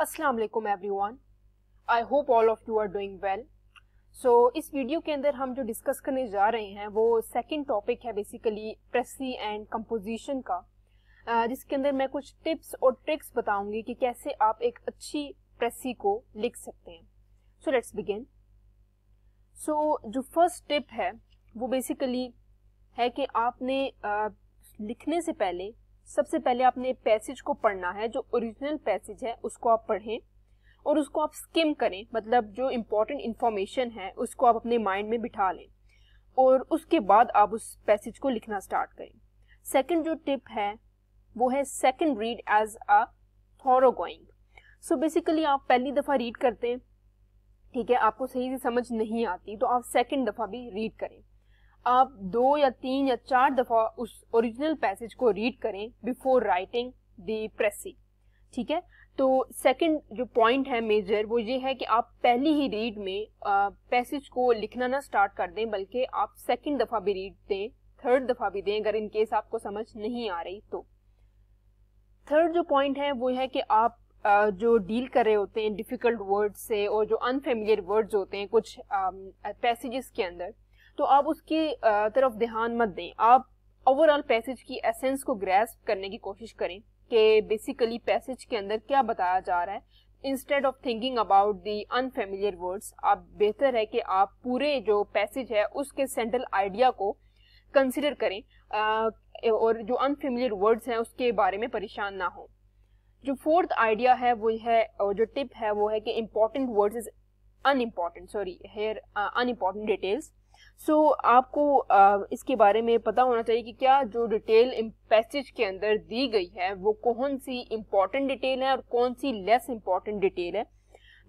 अस्सलाम वालेकुम everyone I hope all of you are doing well so इस video के अंदर हम जो डिस्कस करने जा रहे हैं वो सेकंड टॉपिक है बेसिकली प्रेसी एंड कंपोजिशन का uh, जिसके अंदर मैं कुछ टिप्स और ट्रिक्स बताऊंगी कि कैसे आप एक अच्छी प्रेसी को लिख सकते हैं सो लेट्स बिगिन सो जो फर्स्ट टिप है वो बेसिकली है कि आपने uh, लिखने से पहले सबसे पहले आपने पैसेज को पढ़ना है जो ओरिजिनल पैसेज है उसको आप पढ़ें और उसको आप स्किम करें मतलब जो इम्पोर्टेंट इन्फॉर्मेशन है उसको आप अपने माइंड में बिठा लें और उसके बाद आप उस पैसेज को लिखना स्टार्ट करें सेकंड जो टिप है वो है second read as a thorough going so basically आप पहली दफ़ा रीड करते हैं ठीक है आपको सही से समझ नहीं आती तो आप सेकंड दफ़ा भी रीड करें आप दो या तीन या चार दफा उस ओरिजिनल पैसेज को रीड करें बिफोर राइटिंग द प्रेसी ठीक है तो सेकंड जो पॉइंट है मेजर वो ये है कि आप पहली ही रीड में पैसेज को लिखना ना स्टार्ट कर दें बल्कि आप सेकंड दफ़ा भी रीड दें थर्ड दफ़ा भी दें अगर इनकेस आपको समझ नहीं आ रही तो थर्ड जो पॉइंट है वो है कि आप जो डील कर रहे होते हैं डिफ़िकल्ट वर्ड से और जो अनफेमिलियर वर्ड्स होते हैं कुछ पैसेजेस के अंदर तो आप उसकी तरफ ध्यान मत दें आप ओवरऑल पैसेज की एसेंस को ग्रेस्प करने की कोशिश करें कि बेसिकली पैसेज के अंदर क्या बताया जा रहा है instead of thinking about the unfamiliar words आप बेहतर है कि आप पूरे जो पैसेज है उसके सेंट्रल आइडिया को कंसिडर करें और जो अनफेमिलियर वर्ड्स हैं उसके बारे में परेशान ना हो जो फोर्थ आइडिया है वो है और जो टिप है वो है कि important words is unimportant sorry here unimportant details so so, आपको आ, इसके बारे में पता होना चाहिए कि क्या जो डिटेल पैसेज के अंदर दी गई है वो कौन सी इम्पॉर्टेंट डिटेल है और कौन सी लेस इम्पॉर्टेंट डिटेल है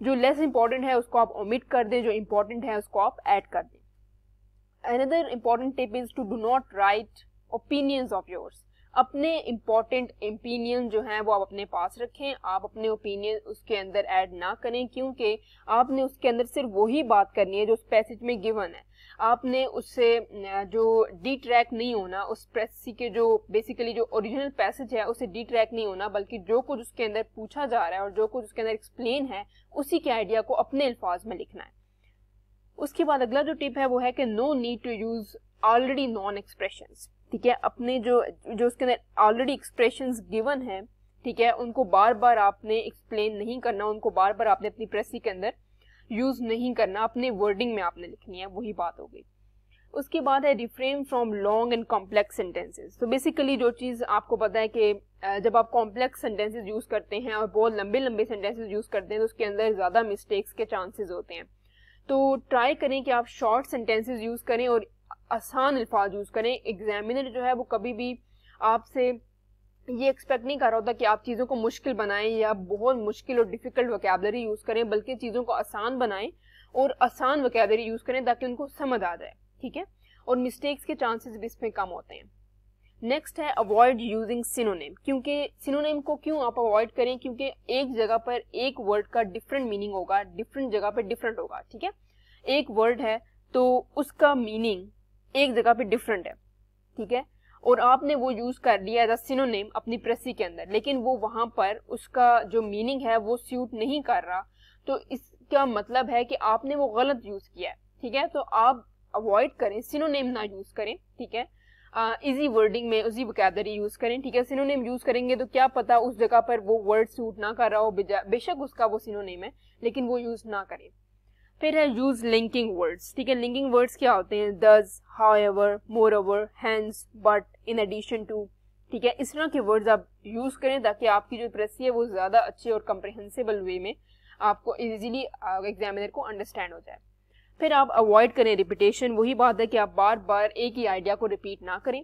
जो लेस इम्पॉर्टेंट है उसको आप ओमिट कर दें जो इम्पॉर्टेंट है उसको आप ऐड कर दें another important tip is to do not write opinions of yours अपने इम्पोर्टेंट ओपिनियन जो हैं वो आप अपने पास रखें आप अपने ओपिनियन उसके अंदर ऐड ना करें क्योंकि आपने उसके अंदर सिर्फ वही बात करनी है जो उस पैसेज में गिवन है आपने उससे जो डी ट्रैक नहीं होना उस प्रेसी के जो बेसिकली जो ओरिजिनल पैसेज है उसे डी ट्रैक नहीं होना बल्कि जो कुछ उसके अंदर पूछा जा रहा है और जो कुछ उसके अंदर एक्सप्लेन है उसी के आइडिया को अपने अल्फाज में लिखना है उसके बाद अगला जो टिप है वो है कि no need to use already known expressions ठीक है अपने जो जो उसके अंदर ऑलरेडी एक्सप्रेशन गिवन है ठीक है उनको बार बार आपने एक्सप्लेन नहीं करना उनको बार बार आपने अपनी प्रेसी के अंदर यूज नहीं करना अपने वर्डिंग में आपने लिखनी है वही बात हो गई उसके बाद है reframe from long and complex sentences so basically जो चीज़ आपको पता है कि जब आप कॉम्प्लेक्स सेंटेंसेस यूज़ करते हैं और बहुत लंबे लंबे सेंटेंसेस यूज़ करते हैं तो उसके अंदर ज़्यादा मिस्टेक्स के चांसेस होते हैं तो ट्राई करें कि आप शॉर्ट सेंटेंसेस यूज़ करें और आसान अल्फाज यूज़ करें एग्जामिनर जो है वो कभी भी आपसे ये एक्सपेक्ट नहीं कर रहा होता कि आप चीज़ों को मुश्किल बनाएं या बहुत मुश्किल और डिफ़िकल्ट वकेबलरी यूज़ करें बल्कि चीज़ों को आसान बनाएं और आसान वकेबलरी यूज़ करें ताकि उनको समझ आ जाए ठीक है और मिस्टेक्स के चांसेस भी इसमें कम होते हैं नेक्स्ट है अवॉइड यूजिंग सिनोनेम क्योंकि सिनोनेम को क्यों आप अवॉइड करें क्योंकि एक जगह पर एक वर्ड का डिफरेंट मीनिंग होगा डिफरेंट जगह पर डिफरेंट होगा ठीक है एक वर्ड है तो उसका मीनिंग एक जगह पे डिफरेंट है ठीक है और आपने वो यूज़ कर लिया एज अ सिनोनेम अपनी प्रेसी के अंदर लेकिन वो वहां पर उसका जो मीनिंग है वो सूट नहीं कर रहा तो इसका मतलब है कि आपने वो गलत यूज़ किया है ठीक है तो आप अवॉइड करें सिनोनेम ना यूज़ करें ठीक है इजी uh, वर्डिंग में उसी वकैदरी यूज़ करें ठीक है सिनोनेम यूज़ करेंगे तो क्या पता उस जगह पर वो वर्ड सूट ना कर रहा हो बेशक उसका वो सिनोनेम है लेकिन वो यूज़ ना करें फिर है यूज लिंकिंग वर्ड्स ठीक है लिंकिंग वर्ड्स क्या होते हैं thus however moreover hence but in addition to ठीक है इस तरह के वर्ड्स आप यूज करें ताकि आपकी जो प्रेस है वो ज्यादा अच्छे और कंप्रहेंसिबल वे में आपको इजीली एग्जामिनर को अंडरस्टैंड हो जाए फिर आप अवॉइड करें रिपीटेशन वही बात है कि आप बार बार एक ही आइडिया को रिपीट ना करें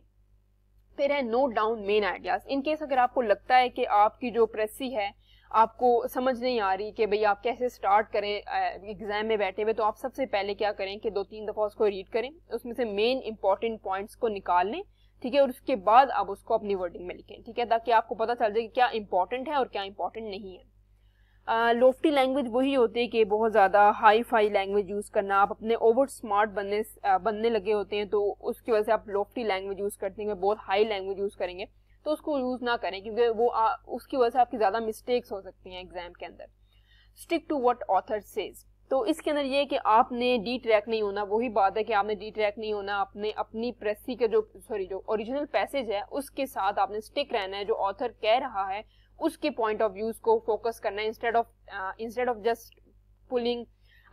फिर है note down main ideas in case अगर आपको लगता है कि आपकी जो प्रेसी है आपको समझ नहीं आ रही कि भाई आप कैसे स्टार्ट करें एग्जाम में बैठे हुए तो आप सबसे पहले क्या करें कि दो तीन दफ़ा उसको रीड करें उसमें से मेन इंपॉर्टेंट पॉइंट्स को निकाल लें ठीक है और उसके बाद आप उसको अपनी वर्डिंग में लिखें ठीक है ताकि आपको पता चल जाए कि क्या इंपॉर्टेंट है और क्या इंपॉर्टेंट नहीं है लोफ्टी लैंग्वेज वही होती है कि बहुत ज़्यादा हाई फाई लैंग्वेज यूज़ करना आप अपने ओवर स्मार्ट बनने बनने लगे होते हैं तो उसकी वजह से आप लोफ्टी लैंग्वेज यूज़ करते हैं बहुत हाई लैंग्वेज यूज़ करेंगे तो उसको यूज़ ना करें क्योंकि वो आ, उसकी वजह से आपकी ज़्यादा मिस्टेक्स हो सकती हैं एग्जाम के अंदर stick to what author says तो इसके अंदर ये है कि आपने डी ट्रैक नहीं होना वही बात है कि आपने डी ट्रैक नहीं होना आपने अपनी प्रेसी के जो सॉरी जो ओरिजिनल पैसेज है उसके साथ आपने स्टिक रहना है जो ऑथर कह रहा है उसके पॉइंट ऑफ व्यूज को फोकस करना instead of instead of just pulling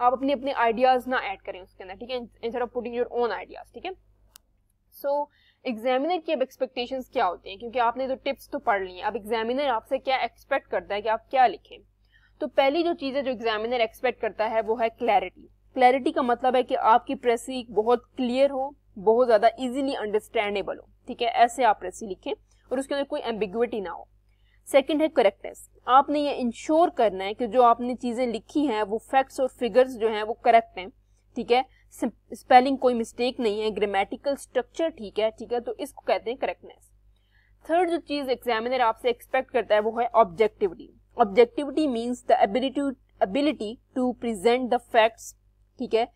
आप अपने अपने आइडियाज ना ऐड करें उसके अंदर ठीक है instead of putting your own ideas ठीक है सो एग्जामिनर की अब एक्सपेक्टेशंस क्या होते हैं क्योंकि आपने तो टिप्स तो पढ़ ली हैं अब एग्जामिनर आपसे क्या एक्सपेक्ट करता है कि आप क्या लिखें तो पहली जो चीज़ है जो एग्जामिनर एक्सपेक्ट करता है वो है क्लैरिटी क्लैरिटी का मतलब है कि आपकी प्रेसी बहुत क्लियर हो बहुत ज़्यादा इजीली अंडरस्टैंडेबल हो ठीक है ऐसे आप प्रेसी लिखें और उसके अंदर कोई एम्बिगुटी ना हो सेकंड है करेक्टनेस आपने ये इंश्योर करना है कि जो आपने चीज़ें लिखी हैं वो फैक्ट्स और फिगर्स जो हैं वो करेक्ट हैं ठीक है स्पेलिंग कोई मिस्टेक नहीं है ग्रामेटिकल स्ट्रक्चर ठीक है ठीक है तो इसको कहते हैं करेक्टनेस थर्ड जो चीज़ एग्जामिनर आपसे एक्सपेक्ट करता है वो है objectivity objectivity means the ability ability to present the facts ठीक है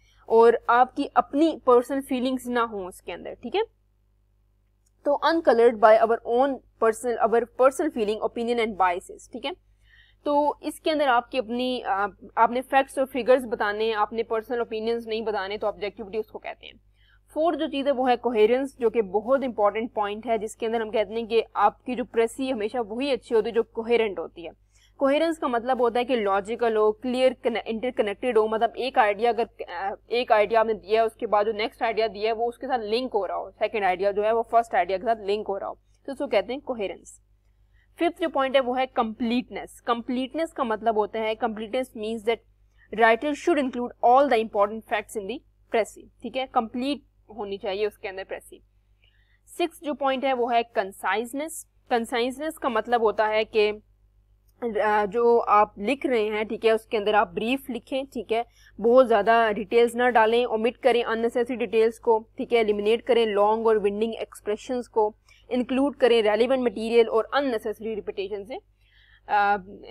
और आपकी अपनी पर्सनल फीलिंग्स ना हो उसके अंदर ठीक है तो uncoloured by our own personal our personal feeling opinion and biases ठीक है तो इसके अंदर आपकी अपनी आपने फैक्ट्स और फिगर्स बताने आपने पर्सनल ओपिनियंस नहीं बताने तो ऑब्जेक्टिविटी उसको कहते हैं फोर्थ जो चीज़ है वो है कोहेरेंस जो कि बहुत इंपॉर्टेंट पॉइंट है जिसके अंदर हम कहते हैं कि आपकी जो प्रेसी हमेशा वही अच्छी होती है जो कोहेरेंट होती है कोहेरेंस का मतलब होता है कि लॉजिकल हो क्लियर इंटरकनेक्टेड हो मतलब एक आइडिया अगर एक आइडिया आपने दिया है उसके बाद जो नेक्स्ट आइडिया दिया है वो उसके साथ लिंक हो रहा हो सेकेंड आइडिया जो है वो फर्स्ट आइडिया के साथ लिंक हो रहा हो तो उसको कहते हैं कोहेरेंस फिफ्थ जो पॉइंट है वो है कम्प्लीटनेस कम्प्लीटनेस का मतलब होता है completeness means that writer should include all the important facts in the precis ठीक है कम्प्लीट होनी चाहिए उसके अंदर प्रेसी सिक्स जो पॉइंट है वो है कंसाइजनेस कंसाइजनेस का मतलब होता है कि जो आप लिख रहे हैं ठीक है उसके अंदर आप ब्रीफ लिखें ठीक है बहुत ज़्यादा डिटेल्स ना डालें ओमिट करें अननेसेसरी डिटेल्स को ठीक है एलिमिनेट करें लॉन्ग और विंडिंग एक्सप्रेशन को इंक्लूड करें रेलिवेंट मटीरियल और अननेसेसरी रिपीटेशन से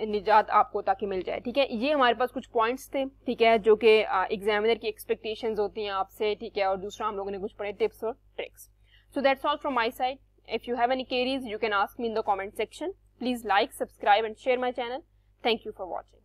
निजात आपको ताकि मिल जाए ठीक है ये हमारे पास कुछ पॉइंट्स थे ठीक है जो कि एग्जामिनर की एक्सपेक्टेशंस होती हैं आपसे ठीक है और दूसरा हम लोगों ने कुछ पढ़े टिप्स और tricks so that's all from my side if you have any queries you can ask me in the comment section Please like, subscribe and share my channel. Thank you for watching.